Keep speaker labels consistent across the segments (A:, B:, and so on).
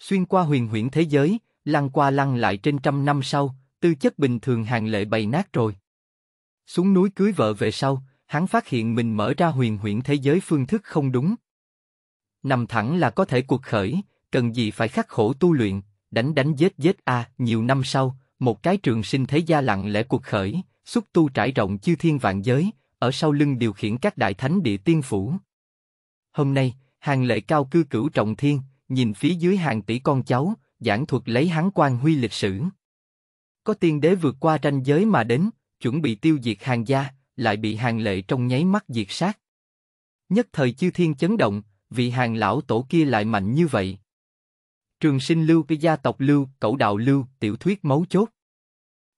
A: Xuyên qua huyền huyễn thế giới, lăn qua lăn lại trên trăm năm sau, tư chất bình thường hàng lệ bày nát rồi. Xuống núi cưới vợ về sau, hắn phát hiện mình mở ra huyền huyễn thế giới phương thức không đúng. Nằm thẳng là có thể cuộc khởi, cần gì phải khắc khổ tu luyện, đánh đánh giết giết a nhiều năm sau, một cái trường sinh thế gia lặng lẽ cuộc khởi, xúc tu trải rộng chư thiên vạn giới, ở sau lưng điều khiển các đại thánh địa tiên phủ. Hôm nay, hàng lệ cao cư cửu trọng thiên, nhìn phía dưới hàng tỷ con cháu, giảng thuật lấy hắn quan huy lịch sử. Có tiên đế vượt qua ranh giới mà đến, chuẩn bị tiêu diệt hàng gia, lại bị hàng lệ trong nháy mắt diệt sát. Nhất thời chư thiên chấn động, vị hàng lão tổ kia lại mạnh như vậy. Trường sinh lưu cái gia tộc lưu, cẩu đạo lưu, tiểu thuyết mấu chốt.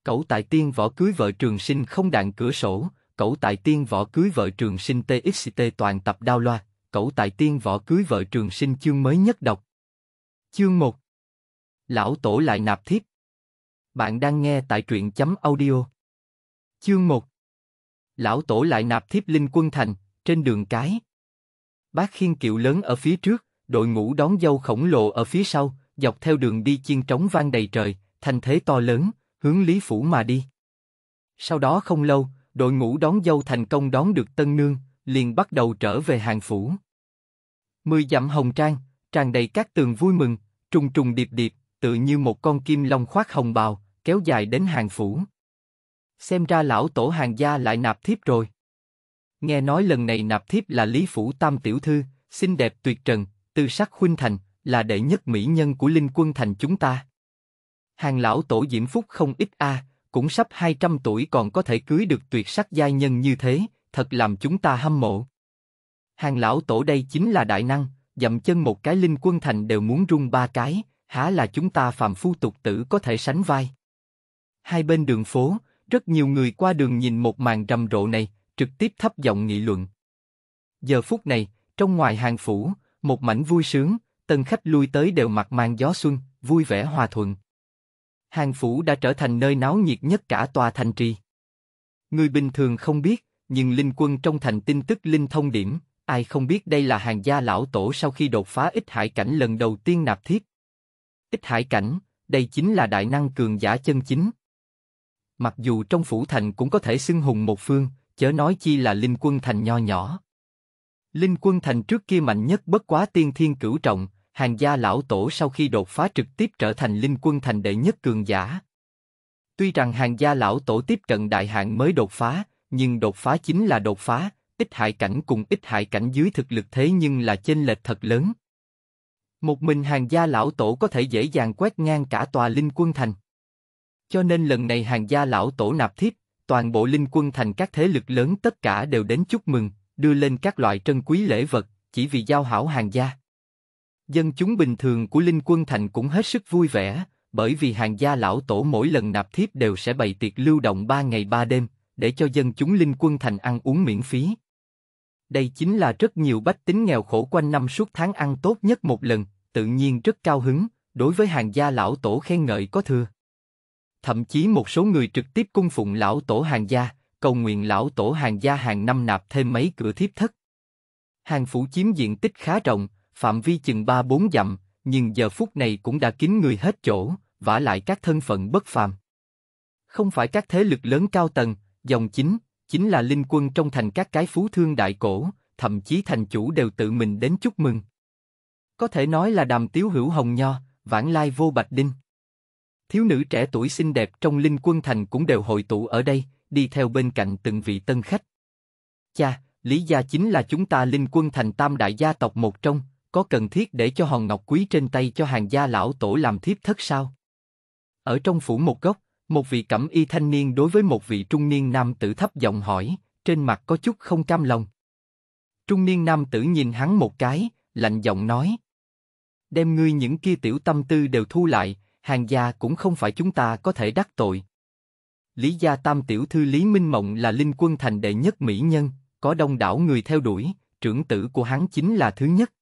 A: Cậu tại tiên võ cưới vợ trường sinh không đạn cửa sổ, cậu tại tiên võ cưới vợ trường sinh TXT toàn tập đao loa cậu tại tiên võ cưới vợ trường sinh chương mới nhất đọc. Chương 1 Lão tổ lại nạp thiếp. Bạn đang nghe tại truyện chấm audio. Chương 1 Lão tổ lại nạp thiếp linh quân thành, trên đường cái. Bác khiên kiệu lớn ở phía trước, đội ngũ đón dâu khổng lồ ở phía sau, dọc theo đường đi chiên trống vang đầy trời, thành thế to lớn, hướng Lý Phủ mà đi. Sau đó không lâu, đội ngũ đón dâu thành công đón được tân nương, liền bắt đầu trở về hàng phủ. Mười dặm hồng trang, tràn đầy các tường vui mừng, trùng trùng điệp điệp, tự như một con kim long khoác hồng bào, kéo dài đến hàng phủ. Xem ra lão tổ hàng gia lại nạp thiếp rồi. Nghe nói lần này nạp thiếp là Lý Phủ Tam Tiểu Thư, xinh đẹp tuyệt trần, tư sắc khuynh thành, là đệ nhất mỹ nhân của linh quân thành chúng ta. Hàng lão tổ diễm phúc không ít a, à, cũng sắp 200 tuổi còn có thể cưới được tuyệt sắc giai nhân như thế, thật làm chúng ta hâm mộ. Hàng lão tổ đây chính là đại năng, dậm chân một cái linh quân thành đều muốn rung ba cái, há là chúng ta phàm phu tục tử có thể sánh vai. Hai bên đường phố, rất nhiều người qua đường nhìn một màn rầm rộ này, trực tiếp thấp giọng nghị luận. Giờ phút này, trong ngoài hàng phủ, một mảnh vui sướng, tân khách lui tới đều mặc mang gió xuân, vui vẻ hòa thuận. Hàng phủ đã trở thành nơi náo nhiệt nhất cả tòa thành trì. Người bình thường không biết, nhưng linh quân trong thành tin tức linh thông điểm, ai không biết đây là hàng gia lão tổ sau khi đột phá ít hải cảnh lần đầu tiên nạp thiết. Ít hải cảnh, đây chính là đại năng cường giả chân chính. Mặc dù trong phủ thành cũng có thể xưng hùng một phương, chớ nói chi là linh quân thành nho nhỏ. Linh quân thành trước kia mạnh nhất bất quá tiên thiên cửu trọng, hàng gia lão tổ sau khi đột phá trực tiếp trở thành linh quân thành đệ nhất cường giả. Tuy rằng hàng gia lão tổ tiếp cận đại hạng mới đột phá, nhưng đột phá chính là đột phá, ít hại cảnh cùng ít hại cảnh dưới thực lực thế nhưng là chênh lệch thật lớn. Một mình hàng gia lão tổ có thể dễ dàng quét ngang cả tòa linh quân thành. Cho nên lần này hàng gia lão tổ nạp thiếp, toàn bộ linh quân thành các thế lực lớn tất cả đều đến chúc mừng, đưa lên các loại trân quý lễ vật, chỉ vì giao hảo hàng gia. Dân chúng bình thường của Linh Quân Thành cũng hết sức vui vẻ, bởi vì hàng gia lão tổ mỗi lần nạp thiếp đều sẽ bày tiệc lưu động ba ngày ba đêm, để cho dân chúng linh quân thành ăn uống miễn phí. Đây chính là rất nhiều bách tính nghèo khổ quanh năm suốt tháng ăn tốt nhất một lần, tự nhiên rất cao hứng, đối với hàng gia lão tổ khen ngợi có thừa. Thậm chí một số người trực tiếp cung phụng lão tổ hàng gia, cầu nguyện lão tổ hàng gia hàng năm nạp thêm mấy cửa thiếp thất. Hàng phủ chiếm diện tích khá rộng, phạm vi chừng 3-4 dặm, nhưng giờ phút này cũng đã kín người hết chỗ, vả lại các thân phận bất phàm. Không phải các thế lực lớn cao tầng, Dòng chính, chính là linh quân trong thành các cái phú thương đại cổ, thậm chí thành chủ đều tự mình đến chúc mừng. Có thể nói là đàm tiếu hữu hồng nho, vãng lai vô bạch đinh. Thiếu nữ trẻ tuổi xinh đẹp trong linh quân thành cũng đều hội tụ ở đây, đi theo bên cạnh từng vị tân khách. Cha, Lý Gia chính là chúng ta linh quân thành tam đại gia tộc một trong, có cần thiết để cho hòn ngọc quý trên tay cho hàng gia lão tổ làm thiếp thất sao? Ở trong phủ một góc, một vị cẩm y thanh niên đối với một vị trung niên nam tử thấp giọng hỏi, trên mặt có chút không cam lòng. Trung niên nam tử nhìn hắn một cái, lạnh giọng nói. Đem ngươi những kia tiểu tâm tư đều thu lại, hàng gia cũng không phải chúng ta có thể đắc tội. Lý gia tam tiểu thư Lý Minh Mộng là linh quân thành đệ nhất mỹ nhân, có đông đảo người theo đuổi, trưởng tử của hắn chính là thứ nhất.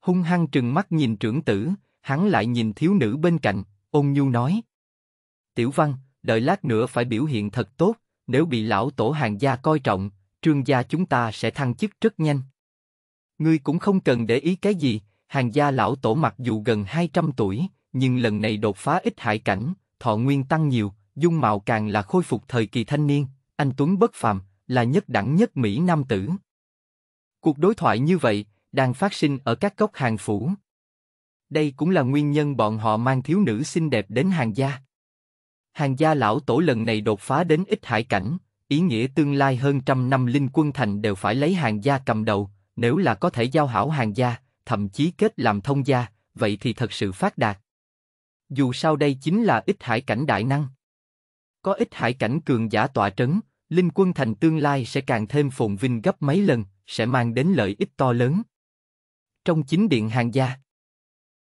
A: Hung hăng trừng mắt nhìn trưởng tử, hắn lại nhìn thiếu nữ bên cạnh, ôn nhu nói. Tiểu Văn, đợi lát nữa phải biểu hiện thật tốt, nếu bị lão tổ hàng gia coi trọng, trương gia chúng ta sẽ thăng chức rất nhanh. Ngươi cũng không cần để ý cái gì, hàng gia lão tổ mặc dù gần 200 tuổi, nhưng lần này đột phá ít hại cảnh, thọ nguyên tăng nhiều, dung mạo càng là khôi phục thời kỳ thanh niên, anh Tuấn bất phàm, là nhất đẳng nhất Mỹ Nam tử. Cuộc đối thoại như vậy, đang phát sinh ở các góc hàng phủ. Đây cũng là nguyên nhân bọn họ mang thiếu nữ xinh đẹp đến hàng gia hàng gia lão tổ lần này đột phá đến ít hải cảnh, ý nghĩa tương lai hơn trăm năm linh quân thành đều phải lấy hàng gia cầm đầu, nếu là có thể giao hảo hàng gia, thậm chí kết làm thông gia, vậy thì thật sự phát đạt. Dù sao đây chính là ít hải cảnh đại năng. Có ít hải cảnh cường giả tọa trấn, linh quân thành tương lai sẽ càng thêm phồn vinh gấp mấy lần, sẽ mang đến lợi ích to lớn. Trong chính điện hàng gia,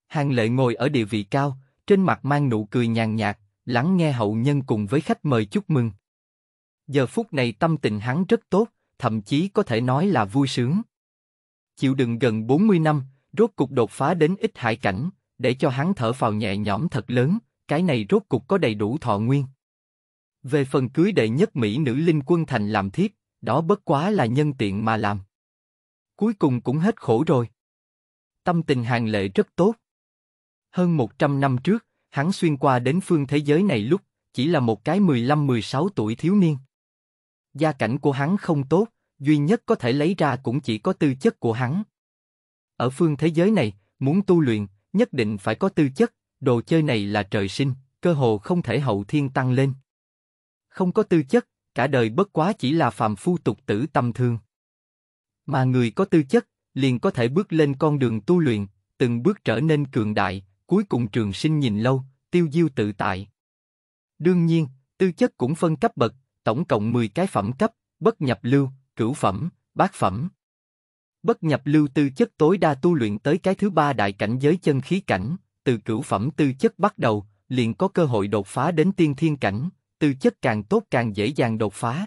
A: hàng lệ ngồi ở địa vị cao, trên mặt mang nụ cười nhàn nhạt, lắng nghe hậu nhân cùng với khách mời chúc mừng. Giờ phút này tâm tình hắn rất tốt, thậm chí có thể nói là vui sướng. Chịu đựng gần 40 năm, rốt cục đột phá đến ít hải cảnh, để cho hắn thở vào nhẹ nhõm thật lớn, cái này rốt cục có đầy đủ thọ nguyên. Về phần cưới đệ nhất Mỹ nữ linh quân thành làm thiếp, đó bất quá là nhân tiện mà làm. Cuối cùng cũng hết khổ rồi. Tâm tình hàng lệ rất tốt. Hơn 100 năm trước, Hắn xuyên qua đến phương thế giới này lúc, chỉ là một cái 15-16 tuổi thiếu niên. Gia cảnh của hắn không tốt, duy nhất có thể lấy ra cũng chỉ có tư chất của hắn. Ở phương thế giới này, muốn tu luyện, nhất định phải có tư chất, đồ chơi này là trời sinh, cơ hồ không thể hậu thiên tăng lên. Không có tư chất, cả đời bất quá chỉ là phàm phu tục tử tầm thường. Mà người có tư chất, liền có thể bước lên con đường tu luyện, từng bước trở nên cường đại, cuối cùng trường sinh nhìn lâu, tiêu diêu tự tại. Đương nhiên, tư chất cũng phân cấp bậc, tổng cộng 10 cái phẩm cấp, bất nhập lưu, cửu phẩm, bát phẩm. Bất nhập lưu tư chất tối đa tu luyện tới cái thứ ba đại cảnh giới chân khí cảnh, từ cửu phẩm tư chất bắt đầu, liền có cơ hội đột phá đến tiên thiên cảnh, tư chất càng tốt càng dễ dàng đột phá.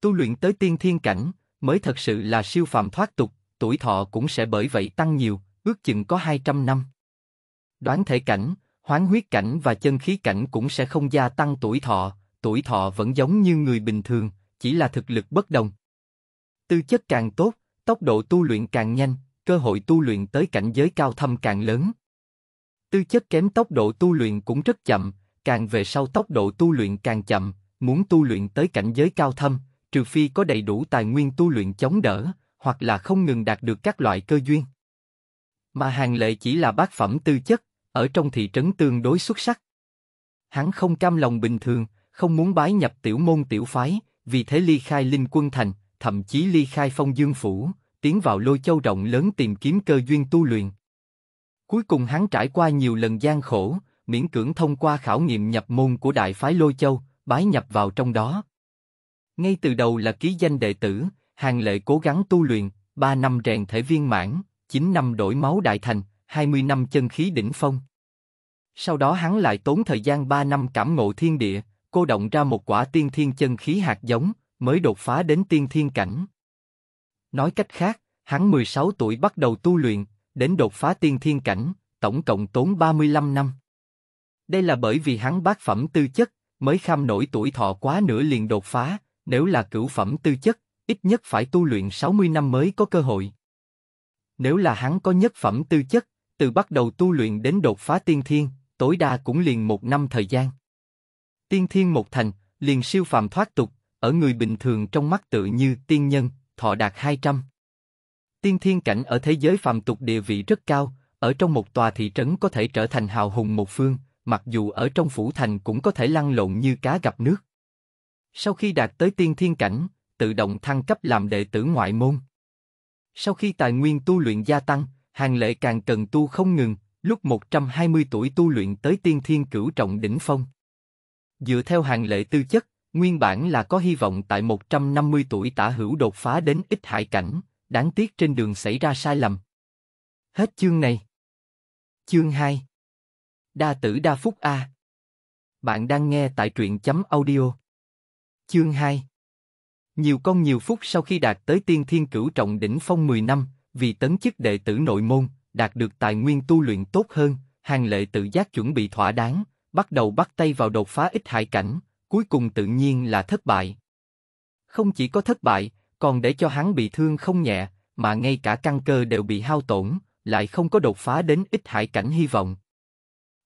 A: Tu luyện tới tiên thiên cảnh, mới thật sự là siêu phàm thoát tục, tuổi thọ cũng sẽ bởi vậy tăng nhiều, ước chừng có 200 năm. Đoán thể cảnh, hoán huyết cảnh và chân khí cảnh cũng sẽ không gia tăng tuổi thọ, tuổi thọ vẫn giống như người bình thường, chỉ là thực lực bất đồng. Tư chất càng tốt, tốc độ tu luyện càng nhanh, cơ hội tu luyện tới cảnh giới cao thâm càng lớn. Tư chất kém tốc độ tu luyện cũng rất chậm, càng về sau tốc độ tu luyện càng chậm, muốn tu luyện tới cảnh giới cao thâm, trừ phi có đầy đủ tài nguyên tu luyện chống đỡ, hoặc là không ngừng đạt được các loại cơ duyên mà Hàng Lệ chỉ là bác phẩm tư chất, ở trong thị trấn tương đối xuất sắc. Hắn không cam lòng bình thường, không muốn bái nhập tiểu môn tiểu phái, vì thế ly khai linh quân thành, thậm chí ly khai phong dương phủ, tiến vào lôi châu rộng lớn tìm kiếm cơ duyên tu luyện. Cuối cùng hắn trải qua nhiều lần gian khổ, miễn cưỡng thông qua khảo nghiệm nhập môn của đại phái lôi châu, bái nhập vào trong đó. Ngay từ đầu là ký danh đệ tử, hàng lệ cố gắng tu luyện, ba năm rèn thể viên mãn, 9 năm đổi máu đại thành, 20 năm chân khí đỉnh phong. Sau đó hắn lại tốn thời gian 3 năm cảm ngộ thiên địa, cô động ra một quả tiên thiên chân khí hạt giống, mới đột phá đến tiên thiên cảnh. Nói cách khác, hắn 16 tuổi bắt đầu tu luyện, đến đột phá tiên thiên cảnh, tổng cộng tốn 35 năm. Đây là bởi vì hắn bát phẩm tư chất, mới kham nổi tuổi thọ quá nửa liền đột phá, nếu là cửu phẩm tư chất, ít nhất phải tu luyện 60 năm mới có cơ hội nếu là hắn có nhất phẩm tư chất, từ bắt đầu tu luyện đến đột phá tiên thiên, tối đa cũng liền một năm thời gian. Tiên thiên một thành, liền siêu phàm thoát tục, ở người bình thường trong mắt tự như tiên nhân, thọ đạt 200. Tiên thiên cảnh ở thế giới phàm tục địa vị rất cao, ở trong một tòa thị trấn có thể trở thành hào hùng một phương, mặc dù ở trong phủ thành cũng có thể lăn lộn như cá gặp nước. Sau khi đạt tới tiên thiên cảnh, tự động thăng cấp làm đệ tử ngoại môn. Sau khi tài nguyên tu luyện gia tăng, Hàng Lệ càng cần tu không ngừng, lúc 120 tuổi tu luyện tới tiên thiên cửu trọng đỉnh phong. Dựa theo Hàng Lệ tư chất, nguyên bản là có hy vọng tại 150 tuổi tả hữu đột phá đến ít hại cảnh, đáng tiếc trên đường xảy ra sai lầm. Hết chương này. Chương 2 Đa tử đa phúc A Bạn đang nghe tại truyện chấm audio. Chương 2 nhiều con nhiều phút sau khi đạt tới tiên thiên cửu trọng đỉnh phong 10 năm, vì tấn chức đệ tử nội môn, đạt được tài nguyên tu luyện tốt hơn, hàng lệ tự giác chuẩn bị thỏa đáng, bắt đầu bắt tay vào đột phá ít hại cảnh, cuối cùng tự nhiên là thất bại. Không chỉ có thất bại, còn để cho hắn bị thương không nhẹ, mà ngay cả căn cơ đều bị hao tổn, lại không có đột phá đến ít hại cảnh hy vọng.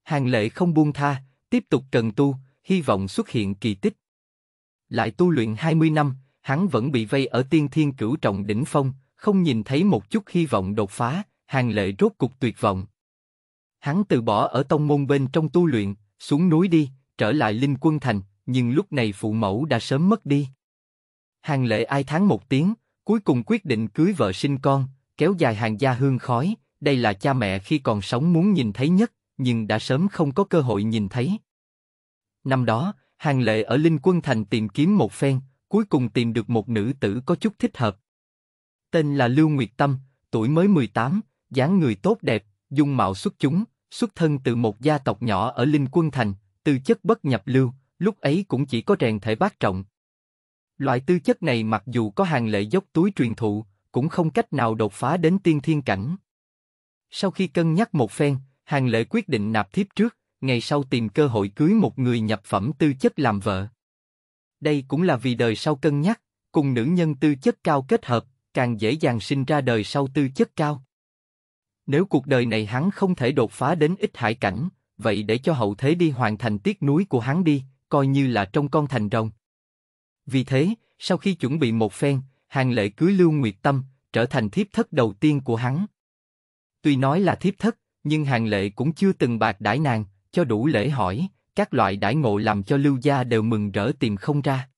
A: Hàng lệ không buông tha, tiếp tục cần tu, hy vọng xuất hiện kỳ tích. Lại tu luyện 20 năm, hắn vẫn bị vây ở tiên thiên cửu trọng đỉnh phong, không nhìn thấy một chút hy vọng đột phá, hàng lệ rốt cục tuyệt vọng. Hắn từ bỏ ở tông môn bên trong tu luyện, xuống núi đi, trở lại linh quân thành, nhưng lúc này phụ mẫu đã sớm mất đi. Hàng lệ ai tháng một tiếng, cuối cùng quyết định cưới vợ sinh con, kéo dài hàng gia hương khói, đây là cha mẹ khi còn sống muốn nhìn thấy nhất, nhưng đã sớm không có cơ hội nhìn thấy. Năm đó, Hàng Lệ ở Linh Quân Thành tìm kiếm một phen, cuối cùng tìm được một nữ tử có chút thích hợp. Tên là Lưu Nguyệt Tâm, tuổi mới 18, dáng người tốt đẹp, dung mạo xuất chúng, xuất thân từ một gia tộc nhỏ ở Linh Quân Thành, tư chất bất nhập lưu, lúc ấy cũng chỉ có rèn thể bát trọng. Loại tư chất này mặc dù có hàng lệ dốc túi truyền thụ, cũng không cách nào đột phá đến tiên thiên cảnh. Sau khi cân nhắc một phen, hàng lệ quyết định nạp thiếp trước, ngày sau tìm cơ hội cưới một người nhập phẩm tư chất làm vợ. Đây cũng là vì đời sau cân nhắc, cùng nữ nhân tư chất cao kết hợp, càng dễ dàng sinh ra đời sau tư chất cao. Nếu cuộc đời này hắn không thể đột phá đến ít hải cảnh, vậy để cho hậu thế đi hoàn thành tiết núi của hắn đi, coi như là trong con thành rồng. Vì thế, sau khi chuẩn bị một phen, hàng lệ cưới Lưu Nguyệt Tâm, trở thành thiếp thất đầu tiên của hắn. Tuy nói là thiếp thất, nhưng hàng lệ cũng chưa từng bạc đãi nàng, cho đủ lễ hỏi, các loại đãi ngộ làm cho Lưu gia đều mừng rỡ tìm không ra.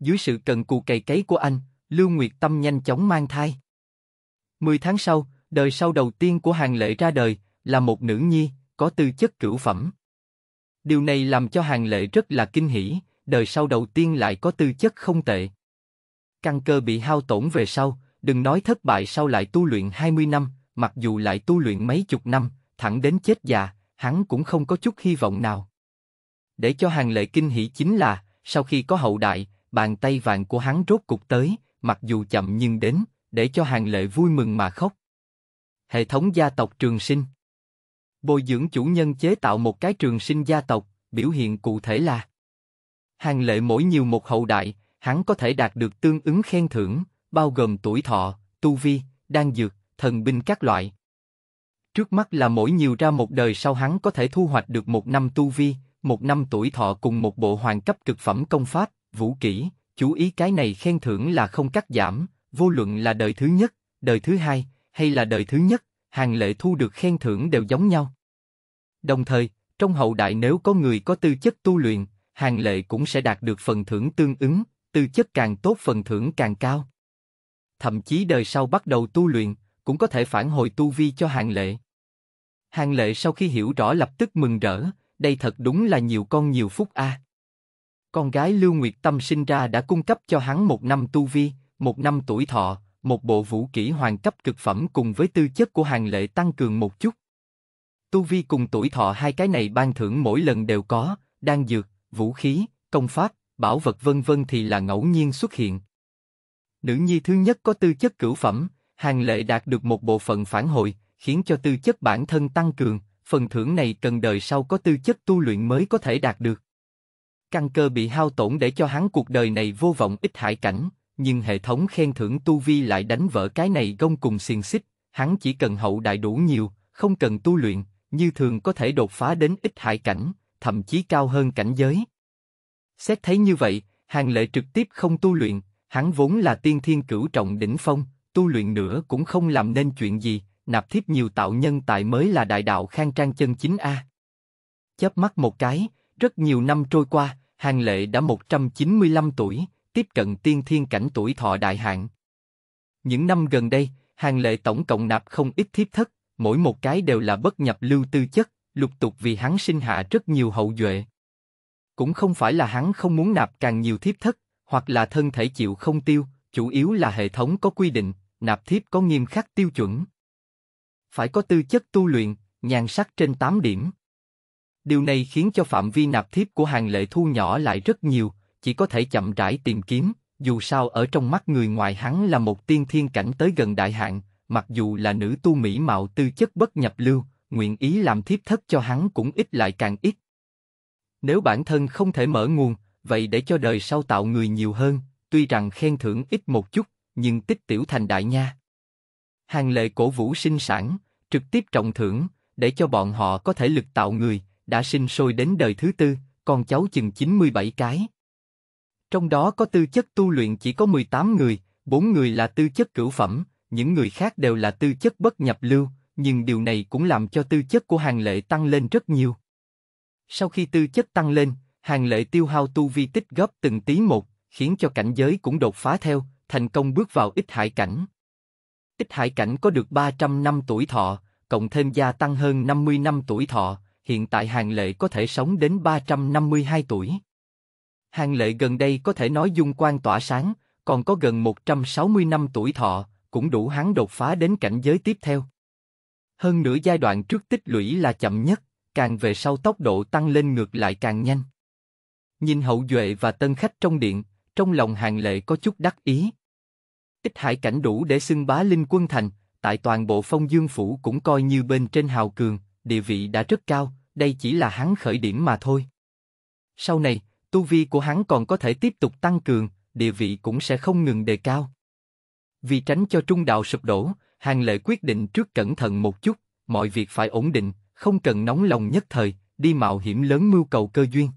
A: Dưới sự cần cù cày cấy của anh, Lưu Nguyệt Tâm nhanh chóng mang thai. mười tháng sau, đời sau đầu tiên của Hàng Lệ ra đời, là một nữ nhi, có tư chất cửu phẩm. Điều này làm cho Hàng Lệ rất là kinh hỉ, đời sau đầu tiên lại có tư chất không tệ. Căn cơ bị hao tổn về sau, đừng nói thất bại sau lại tu luyện 20 năm, mặc dù lại tu luyện mấy chục năm, thẳng đến chết già, hắn cũng không có chút hy vọng nào. Để cho hàng lệ kinh hỉ chính là, sau khi có hậu đại, bàn tay vàng của hắn rốt cục tới, mặc dù chậm nhưng đến, để cho hàng lệ vui mừng mà khóc. Hệ thống gia tộc trường sinh Bồi dưỡng chủ nhân chế tạo một cái trường sinh gia tộc, biểu hiện cụ thể là Hàng lệ mỗi nhiều một hậu đại, hắn có thể đạt được tương ứng khen thưởng, bao gồm tuổi thọ, tu vi, đan dược, thần binh các loại. Trước mắt là mỗi nhiều ra một đời sau hắn có thể thu hoạch được một năm tu vi, một năm tuổi thọ cùng một bộ hoàng cấp cực phẩm công pháp, vũ kỹ, chú ý cái này khen thưởng là không cắt giảm, vô luận là đời thứ nhất, đời thứ hai, hay là đời thứ nhất, hàng lệ thu được khen thưởng đều giống nhau. Đồng thời, trong hậu đại nếu có người có tư chất tu luyện, hàng lệ cũng sẽ đạt được phần thưởng tương ứng, tư chất càng tốt phần thưởng càng cao. Thậm chí đời sau bắt đầu tu luyện, cũng có thể phản hồi tu vi cho hàng lệ. Hàng lệ sau khi hiểu rõ lập tức mừng rỡ, đây thật đúng là nhiều con nhiều phúc a. À. Con gái Lưu Nguyệt Tâm sinh ra đã cung cấp cho hắn một năm tu vi, một năm tuổi thọ, một bộ vũ kỹ hoàng cấp cực phẩm cùng với tư chất của hàng lệ tăng cường một chút. Tu vi cùng tuổi thọ hai cái này ban thưởng mỗi lần đều có, đan dược, vũ khí, công pháp, bảo vật vân vân thì là ngẫu nhiên xuất hiện. Nữ nhi thứ nhất có tư chất cửu phẩm, hàng lệ đạt được một bộ phận phản hồi, khiến cho tư chất bản thân tăng cường, phần thưởng này cần đời sau có tư chất tu luyện mới có thể đạt được. Căn cơ bị hao tổn để cho hắn cuộc đời này vô vọng ít hại cảnh, nhưng hệ thống khen thưởng tu vi lại đánh vỡ cái này gông cùng xiềng xích, hắn chỉ cần hậu đại đủ nhiều, không cần tu luyện, như thường có thể đột phá đến ít hại cảnh, thậm chí cao hơn cảnh giới. Xét thấy như vậy, hàng lệ trực tiếp không tu luyện, hắn vốn là tiên thiên cửu trọng đỉnh phong, tu luyện nữa cũng không làm nên chuyện gì, nạp thiếp nhiều tạo nhân tại mới là đại đạo khang trang chân chính a. Chớp mắt một cái, rất nhiều năm trôi qua, Hàng Lệ đã 195 tuổi, tiếp cận tiên thiên cảnh tuổi thọ đại hạn. Những năm gần đây, Hàng Lệ tổng cộng nạp không ít thiếp thất, mỗi một cái đều là bất nhập lưu tư chất, lục tục vì hắn sinh hạ rất nhiều hậu duệ. Cũng không phải là hắn không muốn nạp càng nhiều thiếp thất, hoặc là thân thể chịu không tiêu, chủ yếu là hệ thống có quy định, nạp thiếp có nghiêm khắc tiêu chuẩn phải có tư chất tu luyện, nhàn sắc trên 8 điểm. Điều này khiến cho phạm vi nạp thiếp của hàng lệ thu nhỏ lại rất nhiều, chỉ có thể chậm rãi tìm kiếm, dù sao ở trong mắt người ngoài hắn là một tiên thiên cảnh tới gần đại hạn, mặc dù là nữ tu mỹ mạo tư chất bất nhập lưu, nguyện ý làm thiếp thất cho hắn cũng ít lại càng ít. Nếu bản thân không thể mở nguồn, vậy để cho đời sau tạo người nhiều hơn, tuy rằng khen thưởng ít một chút, nhưng tích tiểu thành đại nha. Hàng lệ cổ vũ sinh sản, trực tiếp trọng thưởng, để cho bọn họ có thể lực tạo người, đã sinh sôi đến đời thứ tư, con cháu chừng 97 cái. Trong đó có tư chất tu luyện chỉ có 18 người, 4 người là tư chất cửu phẩm, những người khác đều là tư chất bất nhập lưu, nhưng điều này cũng làm cho tư chất của hàng lệ tăng lên rất nhiều. Sau khi tư chất tăng lên, hàng lệ tiêu hao tu vi tích góp từng tí một, khiến cho cảnh giới cũng đột phá theo, thành công bước vào ít hải cảnh. Tích hải cảnh có được 300 năm tuổi thọ, cộng thêm gia tăng hơn 50 năm tuổi thọ, hiện tại Hàng Lệ có thể sống đến 352 tuổi. Hàng Lệ gần đây có thể nói dung quan tỏa sáng, còn có gần 160 năm tuổi thọ, cũng đủ hắn đột phá đến cảnh giới tiếp theo. Hơn nửa giai đoạn trước tích lũy là chậm nhất, càng về sau tốc độ tăng lên ngược lại càng nhanh. Nhìn hậu duệ và tân khách trong điện, trong lòng hàng lệ có chút đắc ý, Tích hải cảnh đủ để xưng bá linh quân thành, tại toàn bộ phong dương phủ cũng coi như bên trên hào cường, địa vị đã rất cao, đây chỉ là hắn khởi điểm mà thôi. Sau này, tu vi của hắn còn có thể tiếp tục tăng cường, địa vị cũng sẽ không ngừng đề cao. Vì tránh cho trung đạo sụp đổ, Hàng Lệ quyết định trước cẩn thận một chút, mọi việc phải ổn định, không cần nóng lòng nhất thời, đi mạo hiểm lớn mưu cầu cơ duyên.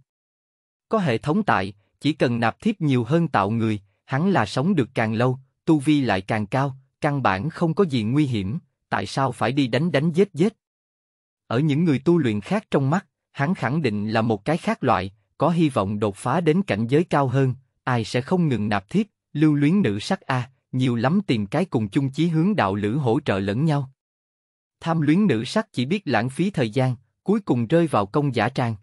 A: Có hệ thống tại, chỉ cần nạp thiếp nhiều hơn tạo người, hắn là sống được càng lâu, tu vi lại càng cao, căn bản không có gì nguy hiểm, tại sao phải đi đánh đánh giết giết? Ở những người tu luyện khác trong mắt, hắn khẳng định là một cái khác loại, có hy vọng đột phá đến cảnh giới cao hơn, ai sẽ không ngừng nạp thiết, lưu luyến nữ sắc a, nhiều lắm tìm cái cùng chung chí hướng đạo lữ hỗ trợ lẫn nhau. Tham luyến nữ sắc chỉ biết lãng phí thời gian, cuối cùng rơi vào công giả trang.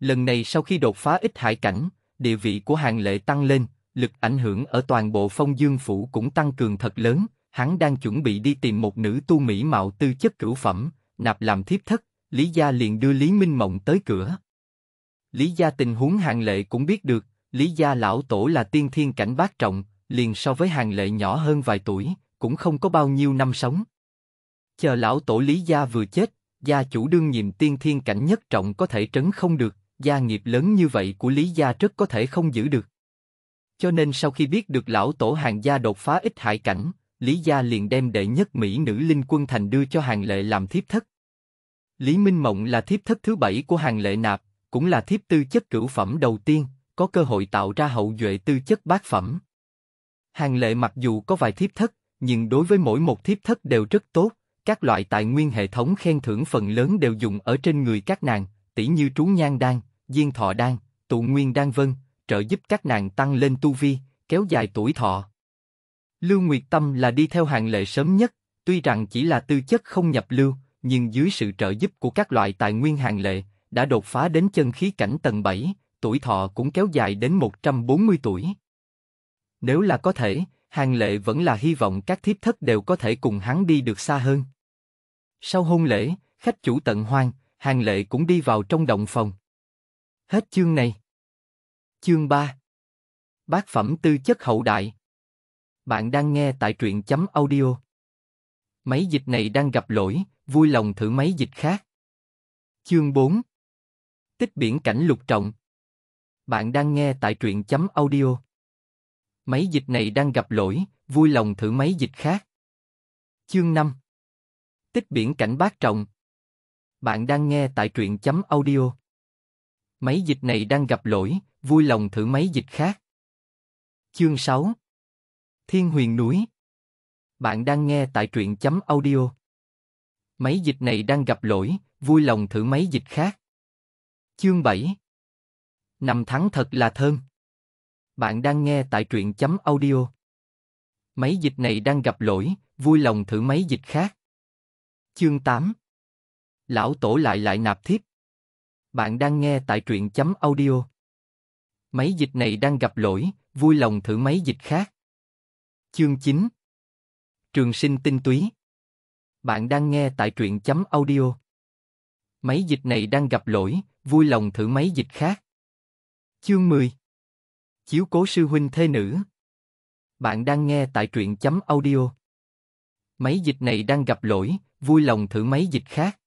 A: Lần này sau khi đột phá ít hải cảnh, địa vị của hàng lệ tăng lên, lực ảnh hưởng ở toàn bộ phong dương phủ cũng tăng cường thật lớn, hắn đang chuẩn bị đi tìm một nữ tu mỹ mạo tư chất cửu phẩm, nạp làm thiếp thất, Lý Gia liền đưa Lý Minh Mộng tới cửa. Lý Gia tình huống hàng lệ cũng biết được, Lý Gia lão tổ là tiên thiên cảnh bát trọng, liền so với hàng lệ nhỏ hơn vài tuổi, cũng không có bao nhiêu năm sống. Chờ lão tổ Lý Gia vừa chết, gia chủ đương nhiệm tiên thiên cảnh nhất trọng có thể trấn không được, gia nghiệp lớn như vậy của Lý Gia rất có thể không giữ được. Cho nên sau khi biết được lão tổ hàng gia đột phá ít hải cảnh, Lý gia liền đem đệ nhất mỹ nữ linh quân thành đưa cho hàng lệ làm thiếp thất. Lý Minh Mộng là thiếp thất thứ bảy của hàng lệ nạp, cũng là thiếp tư chất cửu phẩm đầu tiên, có cơ hội tạo ra hậu duệ tư chất bát phẩm. Hàng lệ mặc dù có vài thiếp thất, nhưng đối với mỗi một thiếp thất đều rất tốt, các loại tài nguyên hệ thống khen thưởng phần lớn đều dùng ở trên người các nàng, tỷ như trú Nhan đan, diên thọ đan, tụ nguyên đan vân, trợ giúp các nàng tăng lên tu vi, kéo dài tuổi thọ. Lưu Nguyệt Tâm là đi theo hàng lệ sớm nhất, tuy rằng chỉ là tư chất không nhập lưu, nhưng dưới sự trợ giúp của các loại tài nguyên hàng lệ, đã đột phá đến chân khí cảnh tầng 7, tuổi thọ cũng kéo dài đến 140 tuổi. Nếu là có thể, hàng lệ vẫn là hy vọng các thiếp thất đều có thể cùng hắn đi được xa hơn. Sau hôn lễ, khách chủ tận hoang, hàng lệ cũng đi vào trong động phòng. Hết chương này. Chương 3 Bác phẩm tư chất hậu đại Bạn đang nghe tại truyện chấm audio Máy dịch này đang gặp lỗi, vui lòng thử máy dịch khác. Chương 4 Tích biển cảnh lục trọng Bạn đang nghe tại truyện chấm audio Máy dịch này đang gặp lỗi, vui lòng thử máy dịch khác. Chương 5 Tích biển cảnh bát trọng Bạn đang nghe tại truyện chấm audio máy dịch này đang gặp lỗi, vui lòng thử máy dịch khác. Chương 6 Thiên huyền núi Bạn đang nghe tại truyện chấm audio. Máy dịch này đang gặp lỗi, vui lòng thử máy dịch khác. Chương 7 Năm tháng thật là thơm. Bạn đang nghe tại truyện chấm audio. Máy dịch này đang gặp lỗi, vui lòng thử máy dịch khác. Chương 8 Lão tổ lại lại nạp thiếp. Bạn đang nghe tại truyện chấm audio. Máy dịch này đang gặp lỗi, vui lòng thử máy dịch khác. Chương 9 Trường sinh tinh túy Bạn đang nghe tại truyện chấm audio. Máy dịch này đang gặp lỗi, vui lòng thử máy dịch khác. Chương 10 Chiếu cố sư huynh thê nữ Bạn đang nghe tại truyện chấm audio. Máy dịch này đang gặp lỗi, vui lòng thử máy dịch khác.